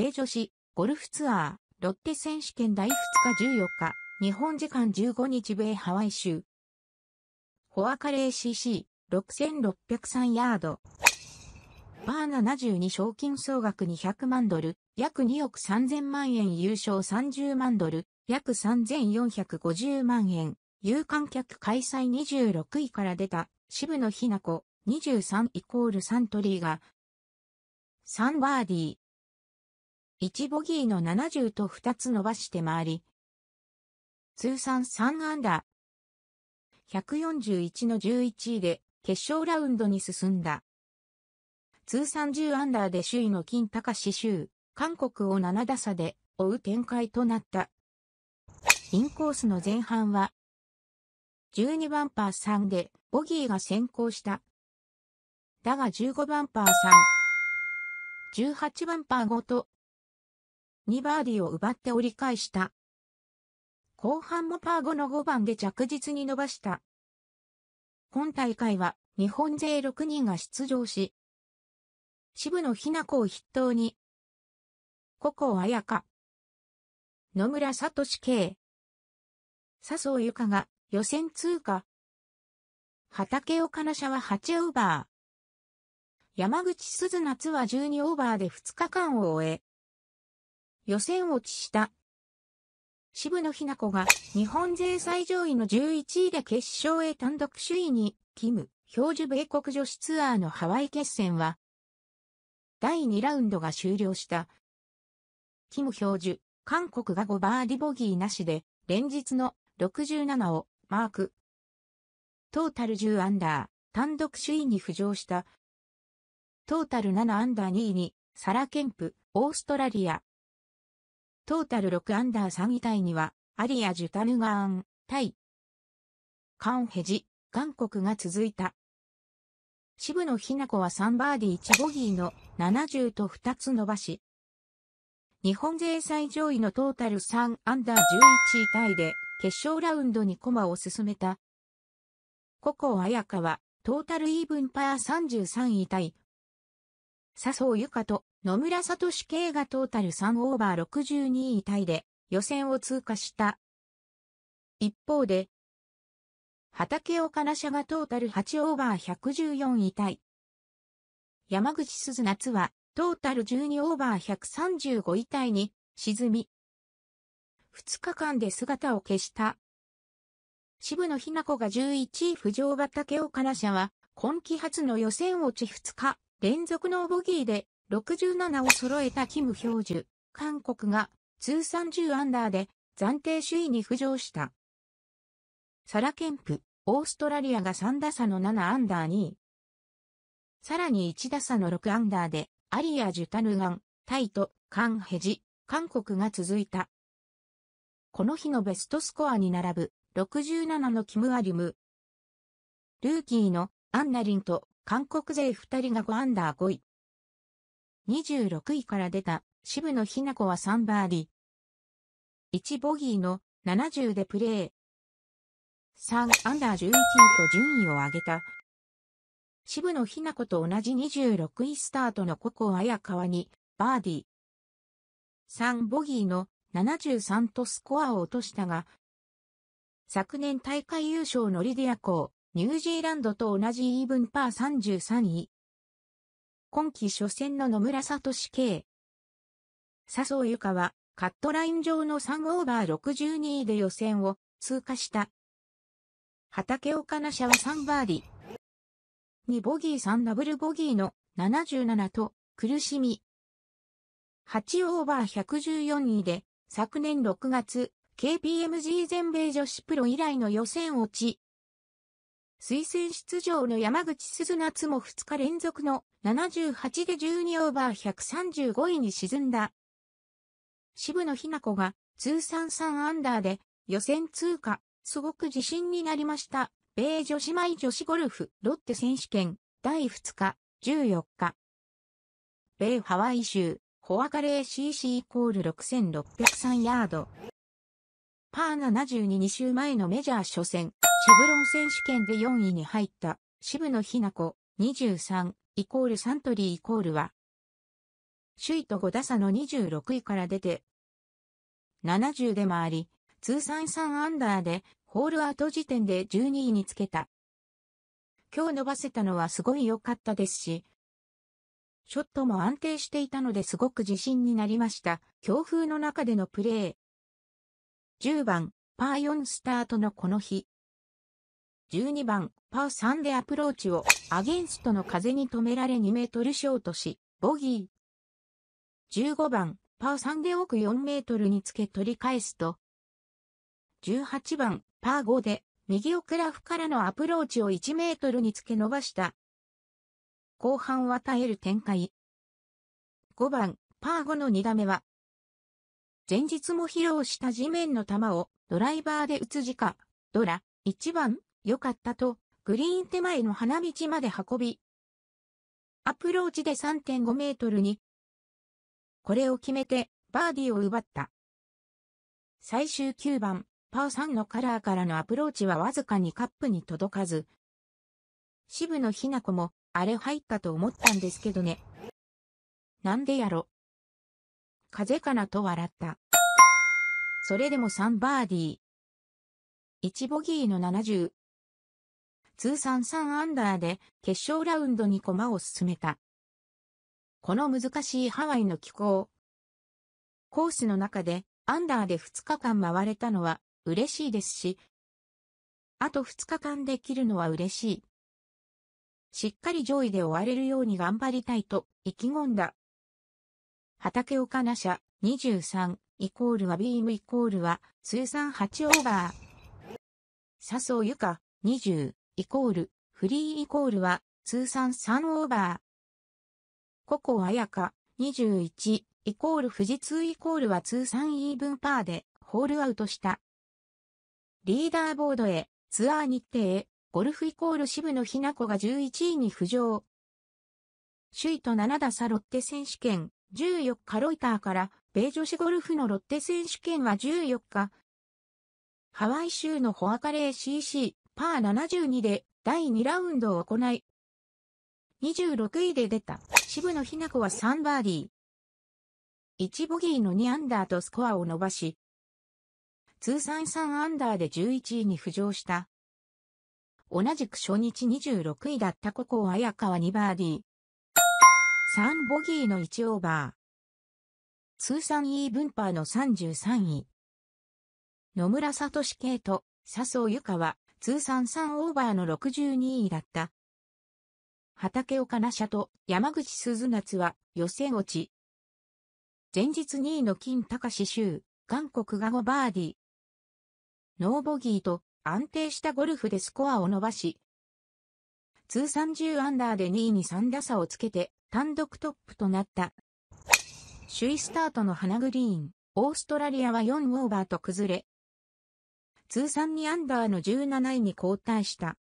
米女子ゴルフツアーロッテ選手権第2日14日、日本時間15日米ハワイ州。ホアカレー CC6603 ヤード。バー72賞金総額200万ドル、約2億3000万円優勝30万ドル、約3450万円。有観客開催26位から出た渋野日向子23イコールサントリーが3バーディー、1ボギーの70と2つ伸ばして回り、通算3アンダー。141の11位で決勝ラウンドに進んだ。通算10アンダーで首位の金高志周、韓国を7打差で追う展開となった。インコースの前半は、12番パー3でボギーが先行した。だが15番パー3、18番パー5と2バーディーを奪って折り返した。後半もパー5の5番で着実に伸ばした。今大会は日本勢6人が出場し、渋野日向子を筆頭に、古子彩香、野村聡圭、笹生由かが予選通過、畑岡奈社は8オーバー、山口鈴夏は12オーバーで2日間を終え、予選落ちした。渋野日向子が日本勢最上位の11位で決勝へ単独首位に、キム、標準米国女子ツアーのハワイ決戦は、第2ラウンドが終了した。キム標準、韓国が5バーディボギーなしで、連日の67をマーク。トータル10アンダー、単独首位に浮上した。トータル7アンダー2位に、サラ・ケンプ、オーストラリア、トータル6アンダー3位タイには、アリア・ジュタヌガーン、タイ。カンヘジ、韓国が続いた。渋野日向子は3バーディー1ボギーの70と2つ伸ばし、日本勢最上位のトータル3アンダー11位タイで決勝ラウンドにコマを進めた。ココアヤカはトータルイーブンパー33位タイ。笹生ゆかと野村聡系がトータル3オーバー62位タイで予選を通過した。一方で、畑岡奈社がトータル8オーバー114位タイ。山口鈴夏はトータル12オーバー135位タイに沈み、2日間で姿を消した。渋野日向子が11位浮上畑岡奈社は今季初の予選落ち2日連続のボギーで67を揃えたキム・ヒョージュ、韓国が通算10アンダーで暫定首位に浮上した。サラ・ケンプ、オーストラリアが3打差の7アンダー2位。さらに1打差の6アンダーで、アリア・ジュタヌガン、タイと、カン・ヘジ、韓国が続いた。この日のベストスコアに並ぶ、67のキム・アリム。ルーキーのアンナリンと韓国勢2人が5アンダー5位。26位から出た渋野日向子は3バーディー。1ボギーの70でプレー。3アンダー11位と順位を上げた。渋野日向子と同じ26位スタートのココ綾川にバーディー。3ボギーの73とスコアを落としたが、昨年大会優勝のリディア校、ニュージーランドと同じイーブンパー33位。今季初戦の野村聡慶。笹生由香は、カットライン上の3オーバー62位で予選を通過した。畑岡奈社は3バーディー。2ボギー3ダブルボギーの77と苦しみ。8オーバー114位で、昨年6月、KPMG 全米女子プロ以来の予選落ち。推薦出場の山口鈴夏も2日連続の78で12オーバー135位に沈んだ。渋野日向子が通算3アンダーで予選通過、すごく自信になりました。米女子イ女子ゴルフロッテ選手権第2日、14日。米ハワイ州、ホアカレー CC イコール6603ヤード。パー722週前のメジャー初戦、シェブロン選手権で4位に入った、渋野日向子、23、イコールサントリーイコールは、首位と5打差の26位から出て、70でもあり、通算3アンダーで、ホールアウト時点で12位につけた。今日伸ばせたのはすごい良かったですし、ショットも安定していたのですごく自信になりました。強風の中でのプレー。10番、パー4スタートのこの日。12番、パー3でアプローチを。アゲンストの風に止められ2メートルショートし、ボギー。15番、パー3で奥4メートルにつけ取り返すと、18番、パー5で、右奥ラフからのアプローチを1メートルにつけ伸ばした。後半は耐える展開。5番、パー5の2打目は、前日も披露した地面の球をドライバーで打つ時間ドラ、1番、良かったとグリーン手前の花道まで運び、アプローチで3.5メートルに、これを決めてバーディーを奪った。最終9番、パー3のカラーからのアプローチはわずかにカップに届かず、渋野日向子も、あれ入ったと思ったんですけどね。なんでやろ。風かなと笑った。それでも3バーディー。1ボギーの70。通算3アンダーで決勝ラウンドに駒を進めた。この難しいハワイの気候。コースの中でアンダーで2日間回れたのは嬉しいですし、あと2日間できるのは嬉しい。しっかり上位で終われるように頑張りたいと意気込んだ。畑岡奈社23イコールはビームイコールは通算8オーバー。笹生ゆか20イコール、フリーイコールは、通算3オーバー。ココアヤカ、21、イコール富士通イコールは通算イーブンパーで、ホールアウトした。リーダーボードへ、ツアー日程へ、ゴルフイコール渋野日向子が11位に浮上。首位と7打差ロッテ選手権、14日ロイターから、米女子ゴルフのロッテ選手権は14日、ハワイ州のホアカレー CC パー72で第2ラウンドを行い、26位で出た渋野日向子は3バーディー。1ボギーの2アンダーとスコアを伸ばし、通算3アンダーで11位に浮上した。同じく初日26位だった古ア彩香は2バーディー。3ボギーの1オーバー。通算イーブンパーの33位。野村聡系と笹生ゆかは通算3オーバーの62位だった。畑岡奈社と山口鈴夏は予選落ち。前日2位の金高志州、韓国が5バーディー。ノーボギーと安定したゴルフでスコアを伸ばし、通算10アンダーで2位に3打差をつけて単独トップとなった。首位スタートの花グリーン、オーストラリアは4オーバーと崩れ、通算2アンダーの17位に後退した。